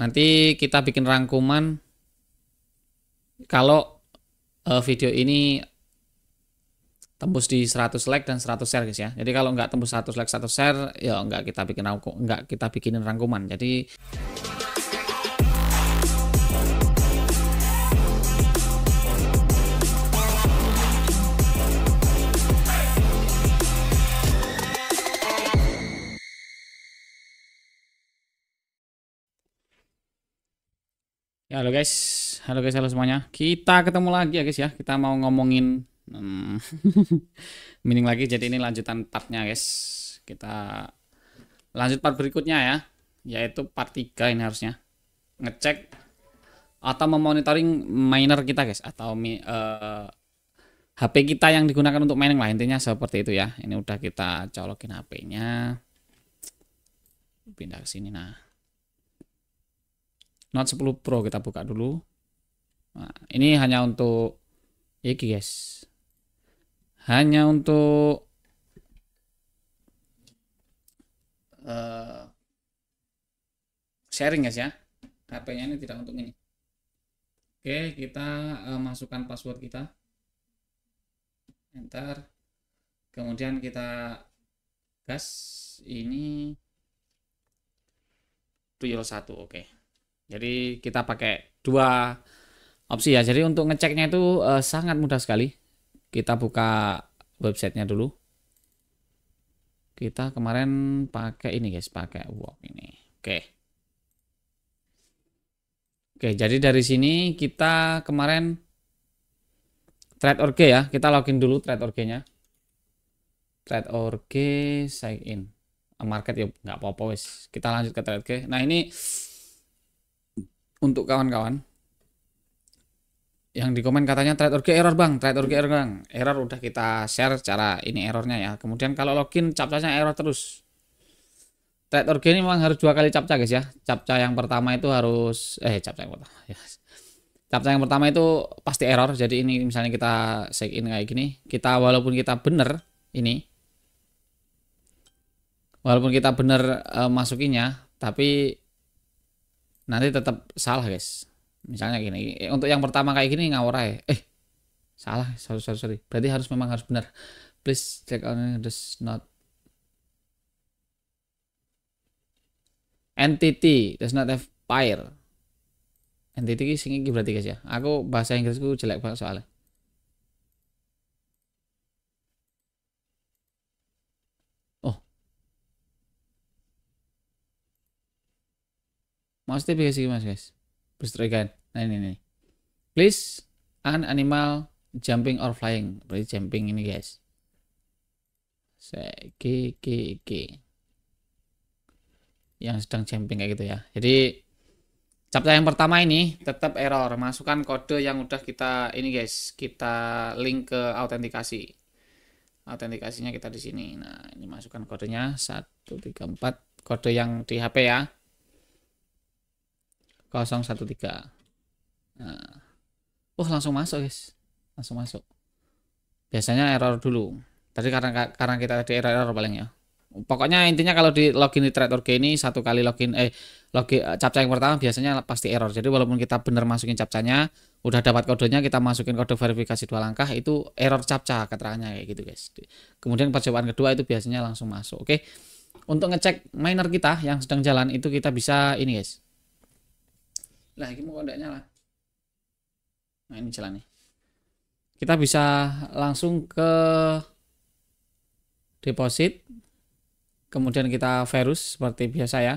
Nanti kita bikin rangkuman kalau uh, video ini tembus di 100 like dan 100 share guys ya. Jadi kalau nggak tembus 100 like 100 share ya nggak kita bikin nggak kita bikinin rangkuman. Jadi Ya halo guys, halo guys, halo semuanya. Kita ketemu lagi ya guys ya. Kita mau ngomongin hmm, mining lagi. Jadi ini lanjutan partnya guys. Kita lanjut part berikutnya ya, yaitu part 3 ini harusnya. Ngecek atau memonitoring miner kita guys atau uh, eh, HP kita yang digunakan untuk mining lah intinya seperti itu ya. Ini udah kita colokin HP-nya. Pindah ke sini nah. Note 10 Pro kita buka dulu. Nah, ini hanya untuk iki guys. Hanya untuk uh, sharing guys ya. HP-nya ini tidak untuk ini. Oke, kita uh, masukkan password kita. Enter. Kemudian kita gas ini tuyul satu, oke. Okay. Jadi kita pakai dua opsi ya. Jadi untuk ngeceknya itu uh, sangat mudah sekali. Kita buka websitenya dulu. Kita kemarin pakai ini guys, pakai walk ini. Oke. Oke, jadi dari sini kita kemarin trade org ya. Kita login dulu trade org-nya. Trade org sign in. Market ya nggak apa-apa wis. Kita lanjut ke trade org. Nah, ini untuk kawan-kawan yang di komen katanya trade org error bang, trade org error bang, error udah kita share cara ini errornya ya. Kemudian kalau login capcanya error terus. Trade org ini memang harus dua kali captcha guys ya. captcha yang pertama itu harus eh captcha yang pertama. Ya. captcha yang pertama itu pasti error. Jadi ini misalnya kita check in kayak gini, kita walaupun kita bener ini walaupun kita bener uh, eh, masukinya, tapi nanti tetap salah guys misalnya gini eh, untuk yang pertama kayak gini ngawur aja eh salah sorry sorry, sorry. berarti harus memang harus benar please check on this not entity does not have fire entity ini berarti guys ya aku bahasa Inggrisku jelek banget soalnya Maksudnya bisa mas guys. Bersterikan. Nah ini nih. Please an animal jumping or flying. Berarti jumping ini guys. seki ki ki Yang sedang jumping kayak gitu ya. Jadi chapter yang pertama ini tetap error. Masukkan kode yang udah kita ini guys. Kita link ke autentikasi autentikasinya kita di sini. Nah, ini masukkan kodenya 134 kode yang di HP ya. 013. Nah. Oh, langsung masuk, guys. Langsung masuk. Biasanya error dulu. Tadi karena karena kita tadi error-error paling ya. Pokoknya intinya kalau di login di Trade.org ini satu kali login eh login eh, capca yang pertama biasanya pasti error. Jadi walaupun kita benar masukin capcanya, udah dapat kodenya kita masukin kode verifikasi dua langkah itu error capca keterangannya kayak gitu, guys. Kemudian percobaan kedua itu biasanya langsung masuk. Oke. Untuk ngecek miner kita yang sedang jalan itu kita bisa ini, guys lah ini kok tidak nyala nah ini jalan nih kita bisa langsung ke deposit kemudian kita virus seperti biasa ya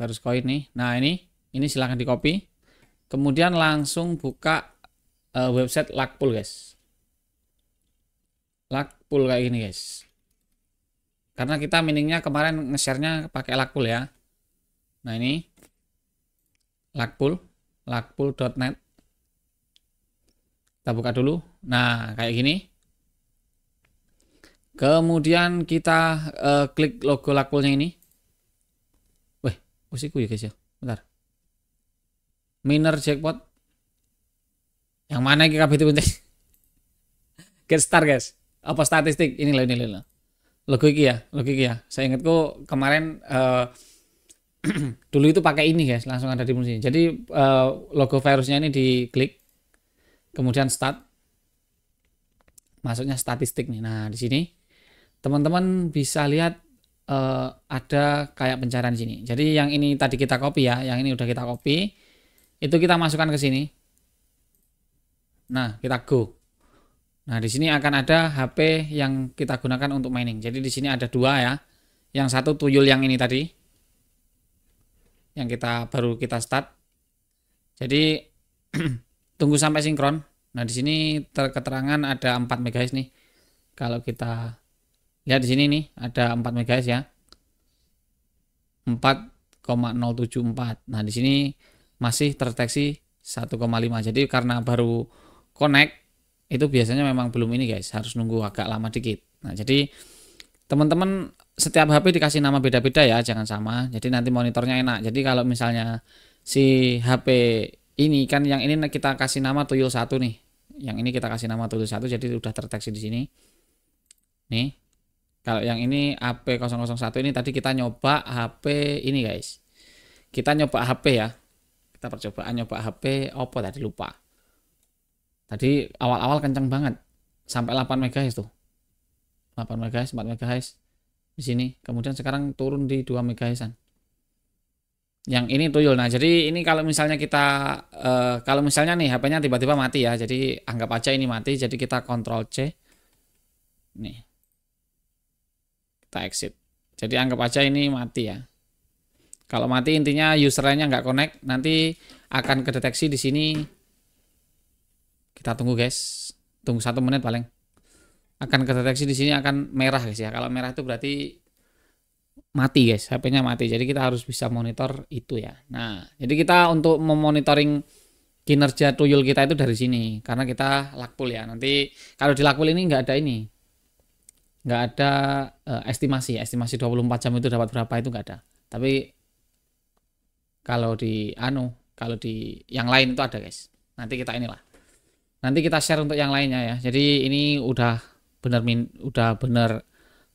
harus koin nih nah ini ini silahkan di copy kemudian langsung buka uh, website Lakpool guys Lakpool kayak gini guys karena kita miningnya kemarin nge-share-nya pakai Lakpool ya nah ini lakpool. lakpool.net kita buka dulu nah kayak gini kemudian kita uh, klik logo Lakpoolnya ini weh usiku ya guys ya bentar miner jackpot yang mana ini kabeh penting get star guys apa statistik ini lah ini lah logo ini ya logo ini ya saya ingatku kemarin uh, dulu itu pakai ini guys, langsung ada di musim Jadi uh, logo virusnya ini diklik, kemudian start, masuknya statistik nih. Nah di sini teman-teman bisa lihat uh, ada kayak pencarian di sini. Jadi yang ini tadi kita copy ya, yang ini udah kita copy, itu kita masukkan ke sini. Nah kita go. Nah di sini akan ada HP yang kita gunakan untuk mining. Jadi di sini ada dua ya, yang satu tuyul yang ini tadi yang kita baru kita start. Jadi tunggu sampai sinkron. Nah, di sini keterangan ada 4 MHz nih. Kalau kita lihat di sini nih ada 4 MHz ya. 4,074. Nah, di sini masih terdeteksi 1,5. Jadi karena baru connect itu biasanya memang belum ini guys, harus nunggu agak lama dikit. Nah, jadi teman-teman setiap HP dikasih nama beda-beda ya, jangan sama. Jadi nanti monitornya enak. Jadi kalau misalnya si HP ini kan yang ini kita kasih nama tuyul satu nih. Yang ini kita kasih nama tuyul satu jadi sudah terdeteksi di sini. Nih. Kalau yang ini hp 001 ini tadi kita nyoba HP ini guys. Kita nyoba HP ya. Kita percobaan nyoba HP Oppo tadi lupa. Tadi awal-awal kencang banget. Sampai 8 MHz tuh. 8 MHz, 4 MHz di sini. Kemudian sekarang turun di 2 MHz. Yang ini tuyul. Nah, jadi ini kalau misalnya kita eh, kalau misalnya nih HP-nya tiba-tiba mati ya. Jadi anggap aja ini mati, jadi kita kontrol C. Nih. Kita exit. Jadi anggap aja ini mati ya. Kalau mati intinya usernya nggak connect, nanti akan kedeteksi di sini. Kita tunggu guys, tunggu satu menit paling akan terdeteksi di sini akan merah guys ya. Kalau merah itu berarti mati guys, HP-nya mati. Jadi kita harus bisa monitor itu ya. Nah, jadi kita untuk memonitoring kinerja tuyul kita itu dari sini karena kita lakpul ya. Nanti kalau di lakpul ini nggak ada ini. nggak ada uh, estimasi, estimasi 24 jam itu dapat berapa itu nggak ada. Tapi kalau di anu, kalau di yang lain itu ada guys. Nanti kita inilah nanti kita share untuk yang lainnya ya jadi ini udah benar min udah benar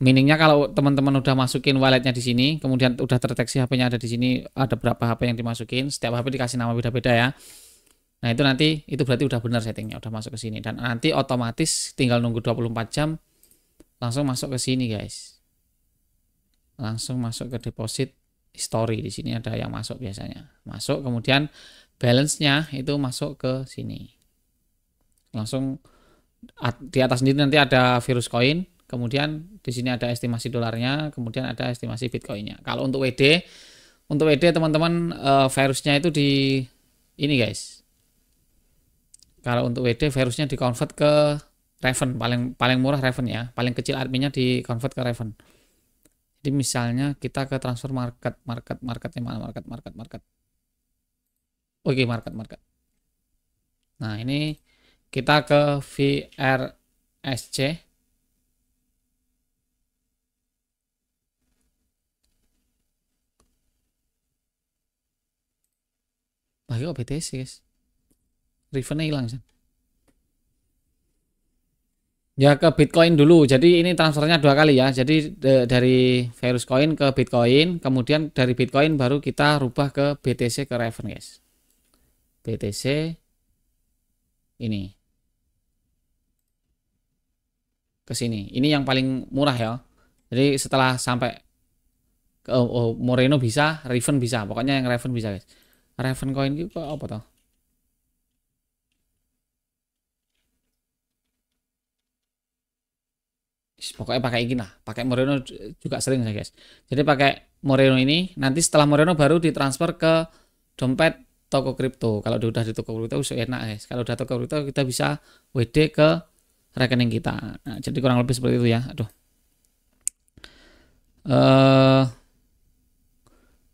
miningnya kalau teman-teman udah masukin walletnya di sini kemudian udah terdeteksi HP-nya ada di sini ada berapa HP yang dimasukin setiap HP dikasih nama beda-beda ya nah itu nanti itu berarti udah benar settingnya udah masuk ke sini dan nanti otomatis tinggal nunggu 24 jam langsung masuk ke sini guys langsung masuk ke deposit history di sini ada yang masuk biasanya masuk kemudian balance-nya itu masuk ke sini langsung di atas sendiri nanti ada virus koin, kemudian di sini ada estimasi dolarnya, kemudian ada estimasi bitcoinnya. Kalau untuk WD, untuk WD teman-teman uh, virusnya itu di ini guys. Kalau untuk WD virusnya di convert ke Raven paling paling murah Raven ya, paling kecil adminnya di convert ke Raven. Jadi misalnya kita ke transfer market, market, marketnya mana market, market, market. Oke, market, market. Nah ini kita ke VRSC Nah, ini BTC guys. Rivennya hilang sih. Ya ke Bitcoin dulu. Jadi ini transfernya dua kali ya. Jadi de, dari Virus Coin ke Bitcoin, kemudian dari Bitcoin baru kita rubah ke BTC ke Raven guys. BTC ini. ke sini. Ini yang paling murah ya. Jadi setelah sampai ke oh, oh, Moreno bisa, Raven bisa. Pokoknya yang Raven bisa, guys. Raven coin itu apa, apa toh? Pokoknya pakai ini lah, pakai Moreno juga sering saya guys. Jadi pakai Moreno ini, nanti setelah Moreno baru ditransfer ke dompet toko kripto. Kalau udah di toko kripto, enak guys. Kalau udah toko kripto kita bisa WD ke rekening kita. Nah, jadi kurang lebih seperti itu ya. Aduh. Uh,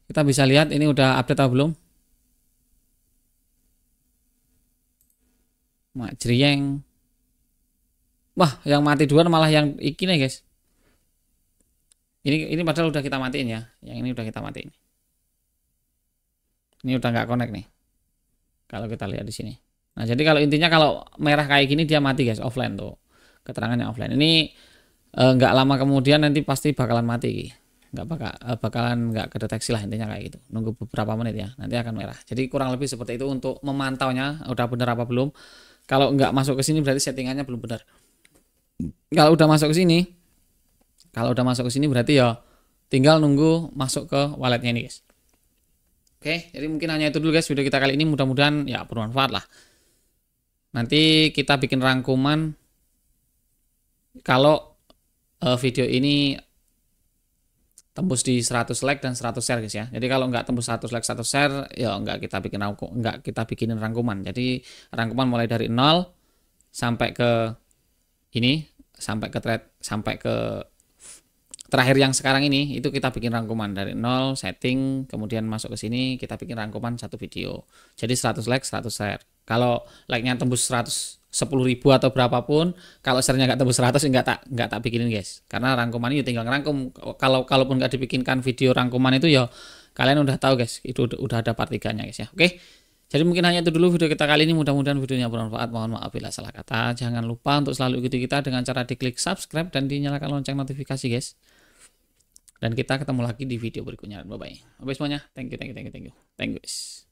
kita bisa lihat ini udah update atau belum? Mak jrieng. Wah, yang mati duluan malah yang iki nih, guys. Ini ini padahal udah kita matiin ya. Yang ini udah kita matiin. Ini udah nggak connect nih. Kalau kita lihat di sini. Nah, jadi kalau intinya kalau merah kayak gini dia mati guys, offline tuh. Keterangannya offline. Ini eh, nggak e, lama kemudian nanti pasti bakalan mati. Nggak bakal e, eh, bakalan nggak kedeteksi lah intinya kayak gitu. Nunggu beberapa menit ya, nanti akan merah. Jadi kurang lebih seperti itu untuk memantaunya udah bener apa belum. Kalau nggak masuk ke sini berarti settingannya belum benar. Kalau udah masuk ke sini, kalau udah masuk ke sini berarti ya tinggal nunggu masuk ke walletnya ini guys. Oke, jadi mungkin hanya itu dulu guys video kita kali ini. Mudah-mudahan ya bermanfaat lah. Nanti kita bikin rangkuman kalau uh, video ini tembus di 100 like dan 100 share guys ya. Jadi kalau nggak tembus 100 like 100 share ya nggak kita bikin rangkum nggak kita bikinin rangkuman. Jadi rangkuman mulai dari 0 sampai ke ini sampai ke thread sampai ke terakhir yang sekarang ini itu kita bikin rangkuman dari nol setting kemudian masuk ke sini kita bikin rangkuman satu video jadi 100 like 100 share kalau like-nya tembus 100 sepuluh ribu atau berapapun kalau share-nya nggak tembus 100 nggak tak nggak tak bikinin guys karena rangkuman itu tinggal rangkum kalau kalaupun nggak dibikinkan video rangkuman itu ya kalian udah tahu guys itu udah, ada part tiganya guys ya oke Jadi mungkin hanya itu dulu video kita kali ini. Mudah-mudahan videonya bermanfaat. Mohon maaf bila salah kata. Jangan lupa untuk selalu ikuti kita dengan cara diklik subscribe dan dinyalakan lonceng notifikasi guys. Dan kita ketemu lagi di video berikutnya. Bye-bye. bye semuanya. Thank you, thank you, thank you, thank you. Thank you guys.